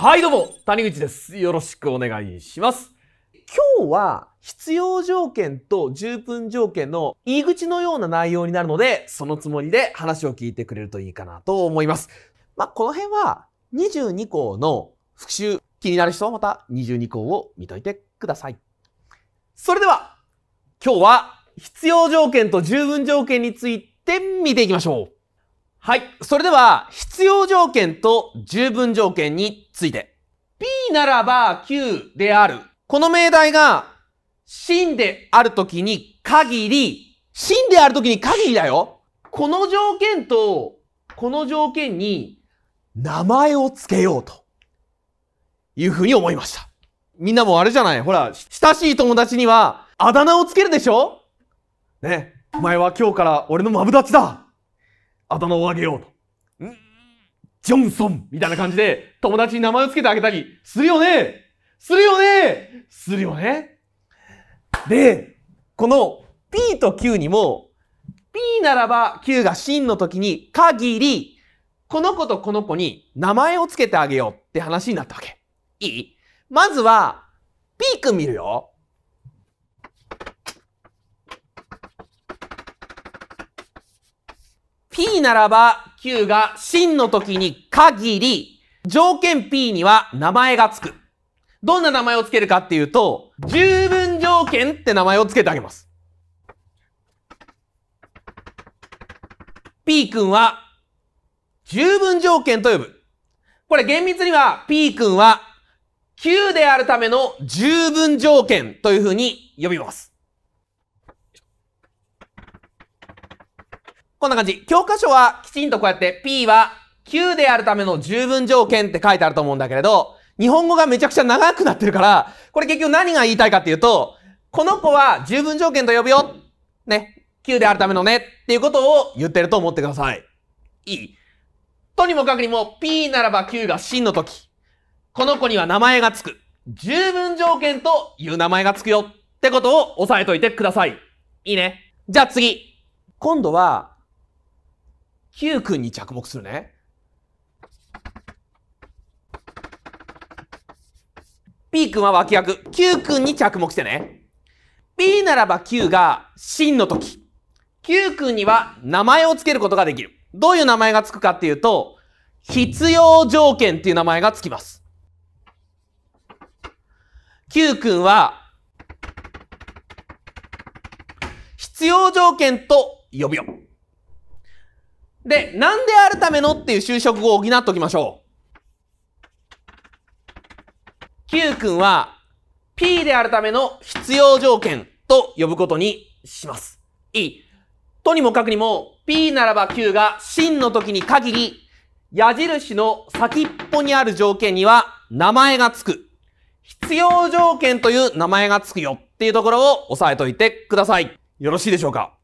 はいどうも、谷口です。よろしくお願いします。今日は必要条件と十分条件の入り口のような内容になるので、そのつもりで話を聞いてくれるといいかなと思います。まあ、この辺は22項の復習、気になる人はまた22項を見といてください。それでは、今日は必要条件と十分条件について見ていきましょう。はい。それでは、必要条件と十分条件について。P ならば Q である。この命題が、真であるときに限り、真であるときに限りだよ。この条件と、この条件に、名前を付けようと。いうふうに思いました。みんなもあれじゃないほら、親しい友達には、あだ名を付けるでしょね。お前は今日から俺のマブダチだあだ名をあげようと。んジョンソンみたいな感じで友達に名前を付けてあげたりするよねするよねするよねで、この P と Q にも P ならば Q が真の時に限りこの子とこの子に名前を付けてあげようって話になったわけ。いいまずは P 君見るよ。P ならば Q が真の時に限り、条件 P には名前がつく。どんな名前をつけるかっていうと、十分条件って名前をつけてあげます。P 君は十分条件と呼ぶ。これ厳密には P 君は Q であるための十分条件というふうに呼びます。こんな感じ。教科書はきちんとこうやって P は Q であるための十分条件って書いてあると思うんだけれど、日本語がめちゃくちゃ長くなってるから、これ結局何が言いたいかっていうと、この子は十分条件と呼ぶよ。ね。Q であるためのね。っていうことを言ってると思ってください。いいとにもかくにも P ならば Q が真の時。この子には名前がつく。十分条件という名前がつくよってことを押さえといてください。いいね。じゃあ次。今度は Q 君に着目するね。P 君は脇役。Q 君に着目してね。P ならば Q が真の時。Q 君には名前を付けることができる。どういう名前が付くかっていうと、必要条件っていう名前が付きます。Q 君は、必要条件と呼ぶよ。で、なんであるためのっていう就職語を補っておきましょう。Q 君は P であるための必要条件と呼ぶことにします。いい。とにもかくにも P ならば Q が真の時に限り矢印の先っぽにある条件には名前がつく。必要条件という名前がつくよっていうところを押さえといてください。よろしいでしょうか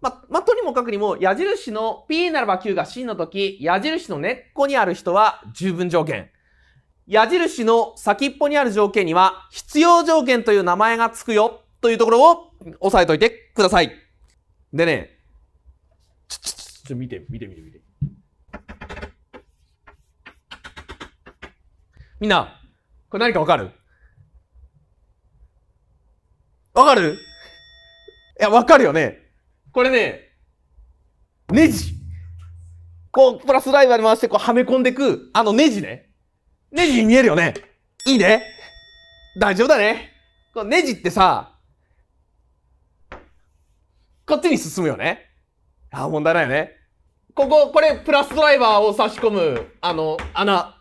ま、まとにもかくにも、矢印の P ならば Q が C の時、矢印の根っこにある人は十分条件。矢印の先っぽにある条件には、必要条件という名前がつくよ、というところを押さえといてください。でね、ちょ、ちょ、ちょ、見て、見て、見て、見て。みんな、これ何かわかるわかるいや、わかるよね。これね、ネジ。こう、プラスライバーに回して、こう、はめ込んでく、あのネジね。ネジに見えるよね。いいね。大丈夫だね。こネジってさ、こっちに進むよね。ああ、問題ないよね。ここ、これ、プラスドライバーを差し込む、あの、穴。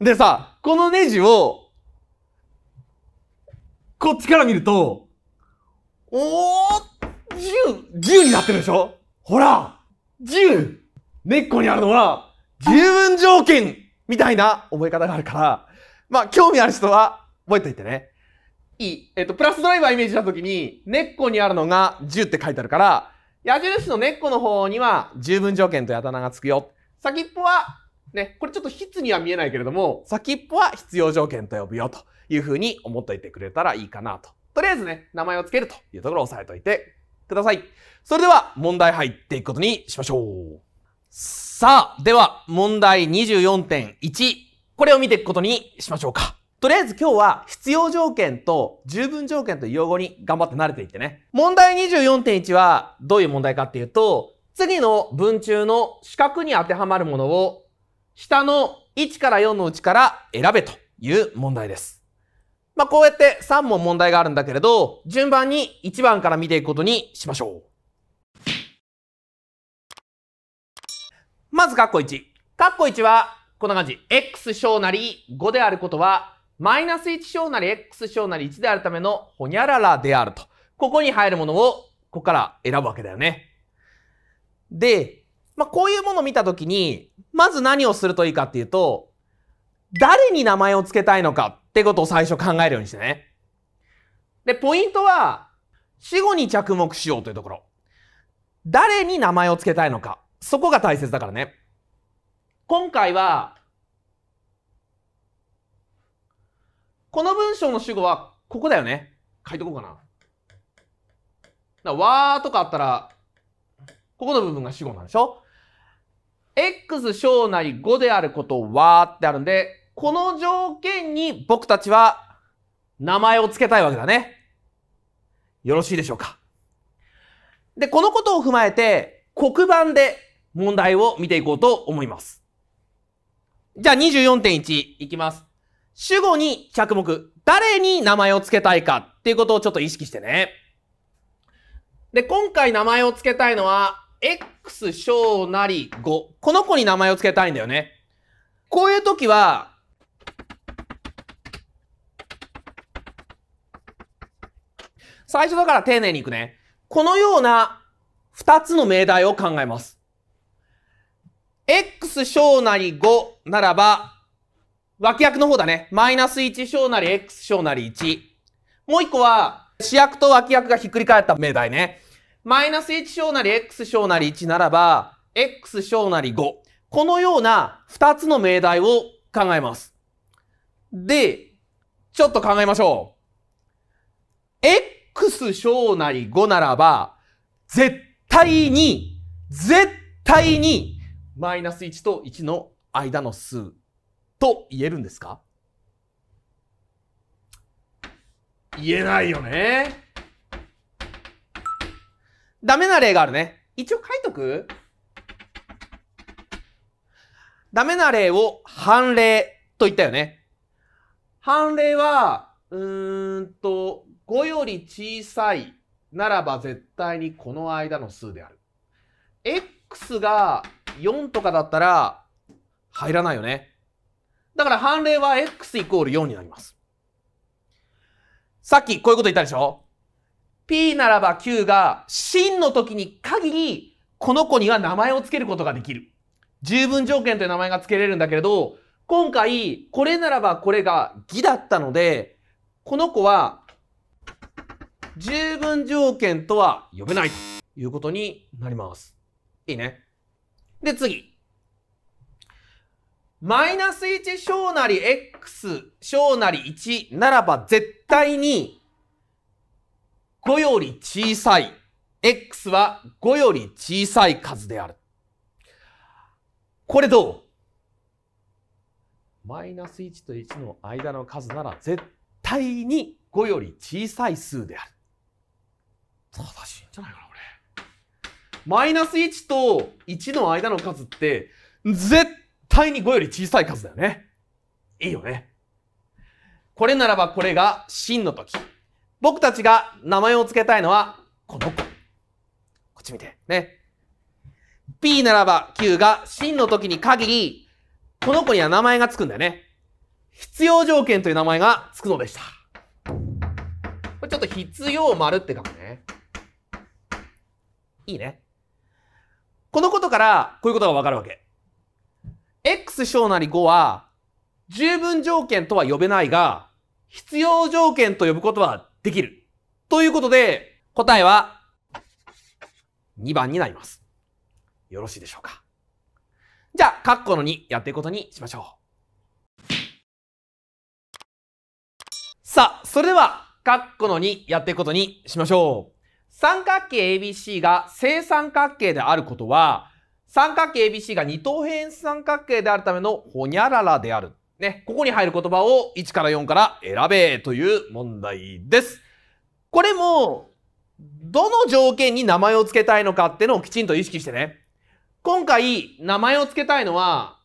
でさ、このネジを、こっちから見ると、おーっ10、10になってるでしょほら !10! 根っこにあるのは、十分条件みたいな覚え方があるから、まあ、興味ある人は覚えておいてね。いい。えっと、プラスドライバーイメージしたときに、根っこにあるのが10って書いてあるから、矢印の根っこの方には十分条件とやだながつくよ。先っぽは、ね、これちょっと筆には見えないけれども、先っぽは必要条件と呼ぶよというふうに思っといてくれたらいいかなと。とりあえずね、名前を付けるというところを押さえといてください。それでは問題入っていくことにしましょう。さあ、では問題24.1。これを見ていくことにしましょうか。とりあえず今日は必要条件と十分条件という用語に頑張って慣れていってね。問題24.1はどういう問題かっていうと、次の文中の四角に当てはまるものを下の1から4のうちから選べという問題です。まあ、こうやって3問問題があるんだけれど、順番に1番から見ていくことにしましょう。まず、カッコ1。カッコ1は、こんな感じ。x 小なり5であることは、マイナス1小なり x 小なり1であるためのほにゃららであると。ここに入るものを、ここから選ぶわけだよね。で、まあ、こういうものを見たときに、まず何をするといいかっていうと、誰に名前を付けたいのかってことを最初考えるようにしてね。で、ポイントは、死後に着目しようというところ。誰に名前を付けたいのか。そこが大切だからね。今回は、この文章の主語は、ここだよね。書いとこうかな。だわーとかあったら、ここの部分が主語なんでしょ ?x 小なり5であることをわーってあるんで、この条件に僕たちは名前を付けたいわけだね。よろしいでしょうか。で、このことを踏まえて黒板で問題を見ていこうと思います。じゃあ24.1いきます。主語に着目。誰に名前を付けたいかっていうことをちょっと意識してね。で、今回名前を付けたいのは、x 小なり5。この子に名前を付けたいんだよね。こういう時は、最初だから丁寧にいくね。このような2つの命題を考えます。x 小なり5ならば、脇役の方だね。マイナス1小なり x 小なり1。もう一個は、主役と脇役がひっくり返った命題ね。マイナス1小なり x 小なり1ならば、x 小なり5。このような2つの命題を考えます。で、ちょっと考えましょう。X 小なり5ならば、絶対に、絶対に、マイナス1と1の間の数と言えるんですか言えないよね。ダメな例があるね。一応書いとくダメな例を判例と言ったよね。判例は、うーんと、5より小さいならば絶対にこの間の数である。x が4とかだったら入らないよね。だから判例は x イコール4になります。さっきこういうこと言ったでしょ ?p ならば q が真の時に限りこの子には名前を付けることができる。十分条件という名前が付けれるんだけれど、今回これならばこれが偽だったので、この子は十分条件とは呼べないということになります。いいね。で、次。マイナス1小なり x 小なり1ならば絶対に5より小さい x は5より小さい数である。これどうマイナス1と1の間の数なら絶対に5より小さい数である。正しいんじゃないかな、これ。マイナス1と1の間の数って、絶対に5より小さい数だよね。いいよね。これならばこれが真の時。僕たちが名前を付けたいのは、この子。こっち見て。ね。P ならば Q が真の時に限り、この子には名前が付くんだよね。必要条件という名前が付くのでした。これちょっと必要丸って書くね。いいね。このことから、こういうことがわかるわけ。x 小なり5は、十分条件とは呼べないが、必要条件と呼ぶことはできる。ということで、答えは、2番になります。よろしいでしょうか。じゃあ、カッコの2やっていくことにしましょう。さあ、それでは、カッコの2やっていくことにしましょう。三角形 ABC が正三角形であることは、三角形 ABC が二等辺三角形であるためのほにゃららである。ね、ここに入る言葉を1から4から選べという問題です。これも、どの条件に名前を付けたいのかっていうのをきちんと意識してね。今回、名前を付けたいのは、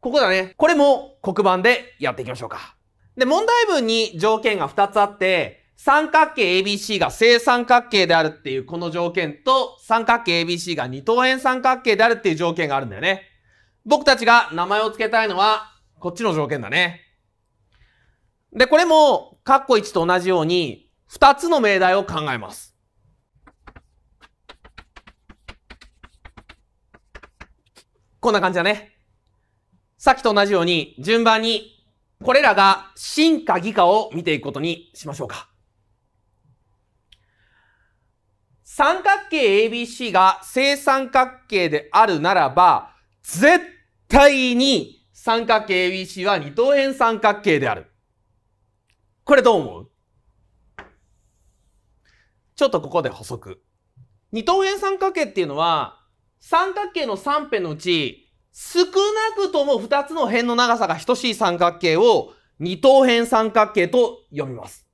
ここだね。これも黒板でやっていきましょうか。で、問題文に条件が2つあって、三角形 ABC が正三角形であるっていうこの条件と、三角形 ABC が二等辺三角形であるっていう条件があるんだよね。僕たちが名前を付けたいのは、こっちの条件だね。で、これも、括弧1と同じように、二つの命題を考えます。こんな感じだね。さっきと同じように、順番に、これらが真か偽かを見ていくことにしましょうか。三角形 ABC が正三角形であるならば、絶対に三角形 ABC は二等辺三角形である。これどう思うちょっとここで補足。二等辺三角形っていうのは、三角形の三辺のうち、少なくとも二つの辺の長さが等しい三角形を二等辺三角形と読みます。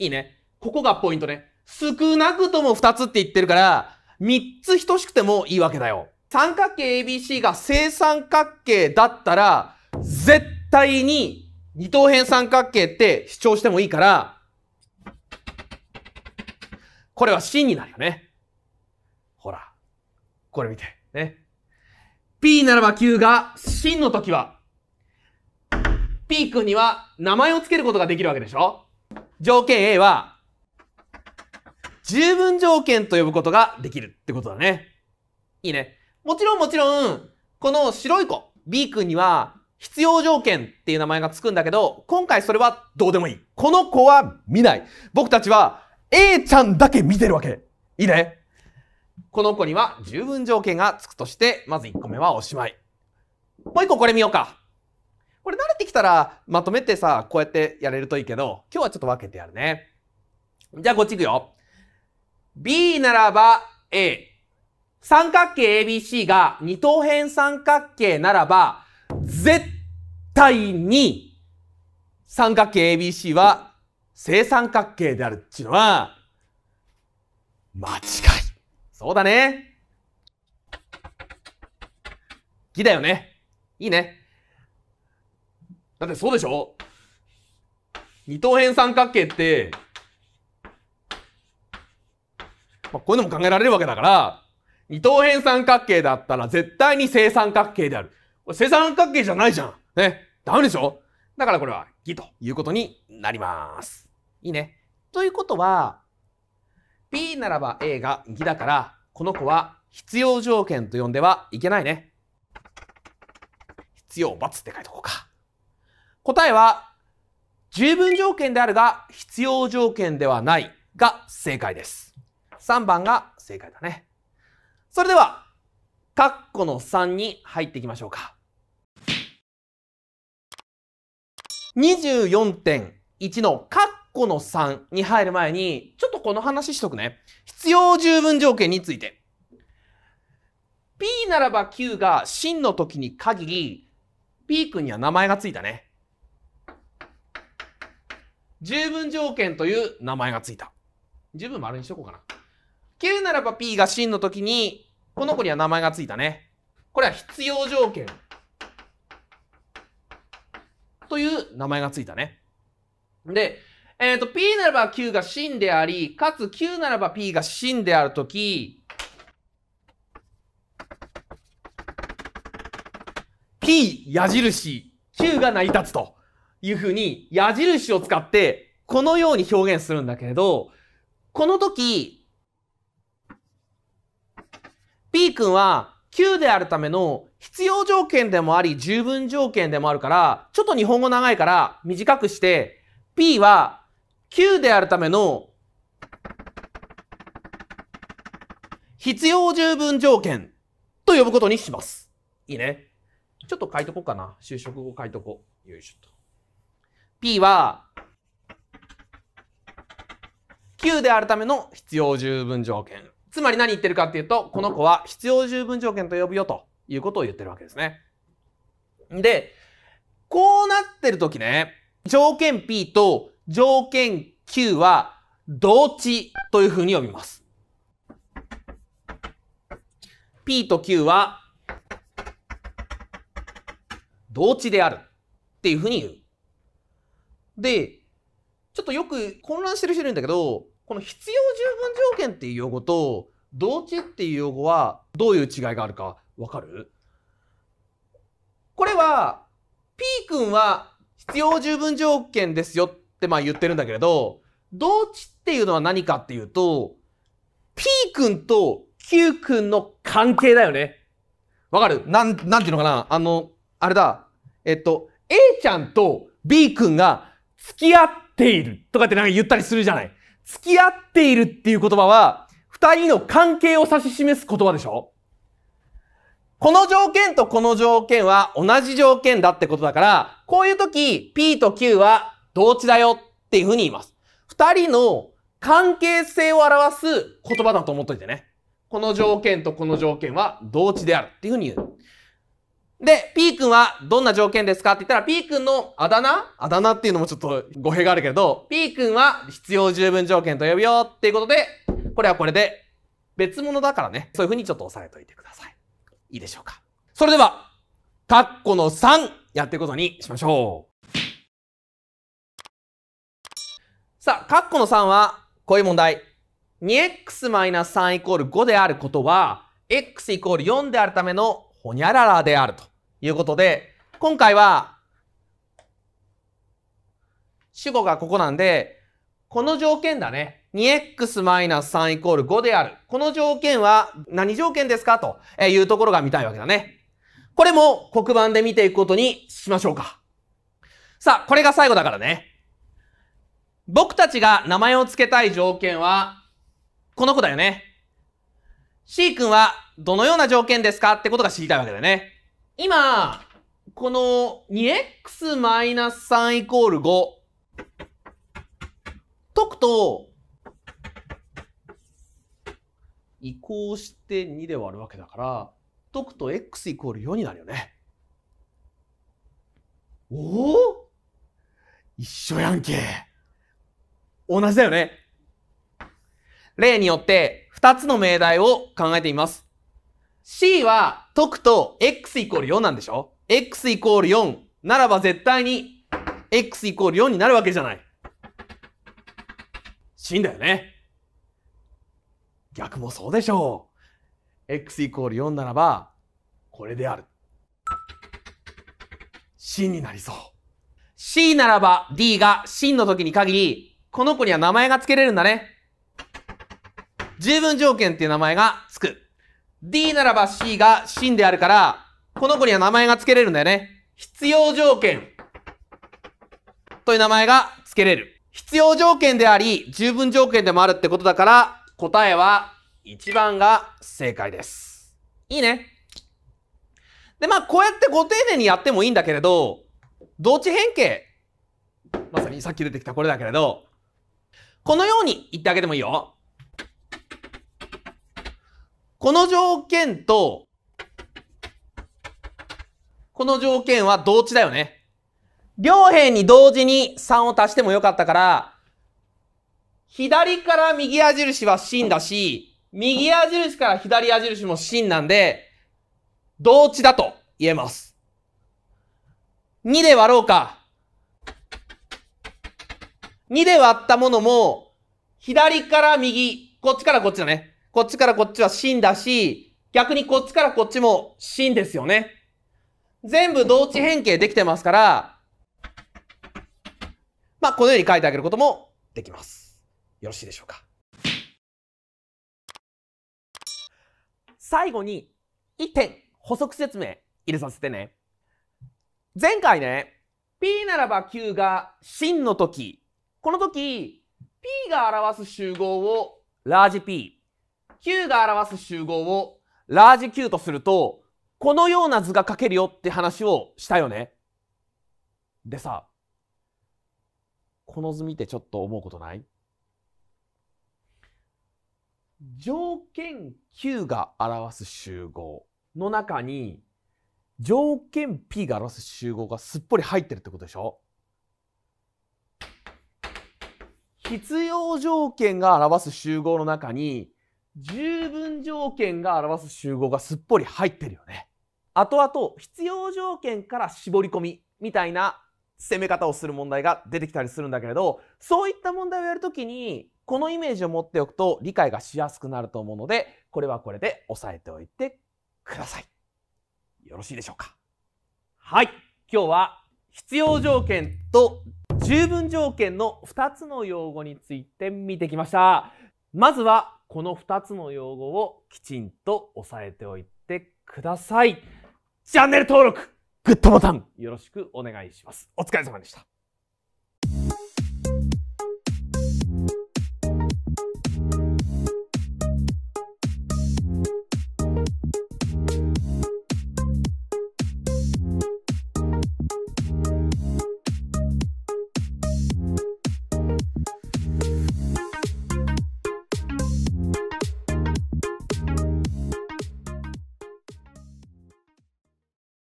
いいね。ここがポイントね。少なくとも2つって言ってるから、3つ等しくてもいいわけだよ。三角形 ABC が正三角形だったら、絶対に二等辺三角形って主張してもいいから、これは真になるよね。ほら。これ見て。ね。P ならば Q が真の時は、P 君には名前を付けることができるわけでしょ条件 A は、十分条件と呼ぶことができるってことだね。いいね。もちろんもちろん、この白い子、B 君には必要条件っていう名前がつくんだけど、今回それはどうでもいい。この子は見ない。僕たちは A ちゃんだけ見てるわけ。いいね。この子には十分条件がつくとして、まず1個目はおしまい。もう1個これ見ようか。これ慣れてきたらまとめてさ、こうやってやれるといいけど、今日はちょっと分けてやるね。じゃあこっち行くよ。B ならば A。三角形 ABC が二等辺三角形ならば、絶対に三角形 ABC は正三角形であるっていうのは、間違い。そうだね。ぎだよね。いいね。だってそうでしょ二等辺三角形って、まあ、こういうのも考えられるわけだから、二等辺三角形だったら絶対に正三角形である。これ正三角形じゃないじゃん。ね。ダメでしょだからこれは偽ということになります。いいね。ということは、P ならば A が偽だから、この子は必要条件と呼んではいけないね。必要×って書いとこうか。答えは、十分条件であるが、必要条件ではないが正解です。3番が正解だね。それでは、カッコの3に入っていきましょうか。24.1のカッコの3に入る前に、ちょっとこの話しとくね。必要十分条件について。P ならば Q が真の時に限り、P 君には名前がついたね。十分条件という名前がついた。十分丸にしとこうかな。9ならば P が真の時に、この子には名前がついたね。これは必要条件。という名前がついたね。で、えっ、ー、と、P ならば Q が真であり、かつ Q ならば P が真であるとき、P 矢印、Q が成り立つというふうに矢印を使ってこのように表現するんだけれど、この時、B 君は Q であるための必要条件でもあり十分条件でもあるから、ちょっと日本語長いから短くして、P は Q であるための必要十分条件と呼ぶことにします。いいね。ちょっと書いとこうかな。就職後書いとこう。よいしょと。P は Q であるための必要十分条件。つまり何言ってるかっていうと、この子は必要十分条件と呼ぶよということを言ってるわけですね。で、こうなってる時ね、条件 P と条件 Q は同値というふうに呼びます。P と Q は同値であるっていうふうに言う。で、ちょっとよく混乱してる人いるんだけど、この必要十分条件っていう用語と動機っていう用語はどういう違いがあるかわかるこれは P 君は必要十分条件ですよってまあ言ってるんだけれど動機っていうのは何かっていうと P 君と Q 君の関係だよね。わかるなん、なんていうのかなあの、あれだ。えっと、A ちゃんと B 君が付き合っているとかってなんか言ったりするじゃない。付き合っているっていう言葉は、二人の関係を指し示す言葉でしょこの条件とこの条件は同じ条件だってことだから、こういう時、P と Q は同値だよっていうふうに言います。二人の関係性を表す言葉だと思っといてね。この条件とこの条件は同値であるっていうふうに言う。で、P 君はどんな条件ですかって言ったら、P 君のあだ名あだ名っていうのもちょっと語弊があるけど、P 君は必要十分条件と呼ぶよっていうことで、これはこれで別物だからね。そういうふうにちょっと押さえておいてください。いいでしょうか。それでは、カッコの3やっていくことにしましょう。さあ、カッコの3はこういう問題。2x-3 イコール5であることは、x イコール4であるためのほにゃららであると。いうことで、今回は、主語がここなんで、この条件だね。2x-3 イコール5である。この条件は何条件ですかというところが見たいわけだね。これも黒板で見ていくことにしましょうか。さあ、これが最後だからね。僕たちが名前を付けたい条件は、この子だよね。C 君はどのような条件ですかってことが知りたいわけだよね。今、この 2x-3 イコール5解くと移行して2で割るわけだから解くと x イコール4になるよね。おお一緒やんけ。同じだよね。例によって2つの命題を考えています。C は解くと x イコール4なんでしょ ?x イコール4ならば絶対に x イコール4になるわけじゃない。死んだよね。逆もそうでしょう。x イコール4ならば、これである。真になりそう。C ならば D が真の時に限り、この子には名前が付けれるんだね。十分条件っていう名前が付く。D ならば C が真であるから、この子には名前が付けれるんだよね。必要条件という名前が付けれる。必要条件であり、十分条件でもあるってことだから、答えは1番が正解です。いいね。で、まあ、こうやってご丁寧にやってもいいんだけれど、同値変形。まさにさっき出てきたこれだけれど、このように言ってあげてもいいよ。この条件と、この条件は同値だよね。両辺に同時に3を足してもよかったから、左から右矢印は真だし、右矢印から左矢印も真なんで、同値だと言えます。2で割ろうか。2で割ったものも、左から右、こっちからこっちだね。こっちからこっちは真だし、逆にこっちからこっちも真ですよね。全部同値変形できてますから、まあ、このように書いてあげることもできます。よろしいでしょうか。最後に、1点補足説明入れさせてね。前回ね、P ならば Q が真の時、この時、P が表す集合をラージ P、Q が表す集合をラージ Q とすると、このような図が書けるよって話をしたよね。でさ、この図見てちょっと思うことない条件 Q が表す集合の中に条件 P が表す集合がすっぽり入ってるってことでしょ必要条件が表す集合の中に十分条件が表す集合がすっぽり入ってるよね。後々必要条件から絞り込みみたいな攻め方をする問題が出てきたりするんだけれどそういった問題をやるときにこのイメージを持っておくと理解がしやすくなると思うのでこれはこれで押さえておいてください。よろしいでしょうかはい今日は必要条件と十分条件の2つの用語について見てきました。まずはこの2つの用語をきちんと押さえておいてください。チャンネル登録、グッドボタンよろしくお願いします。お疲れ様でした。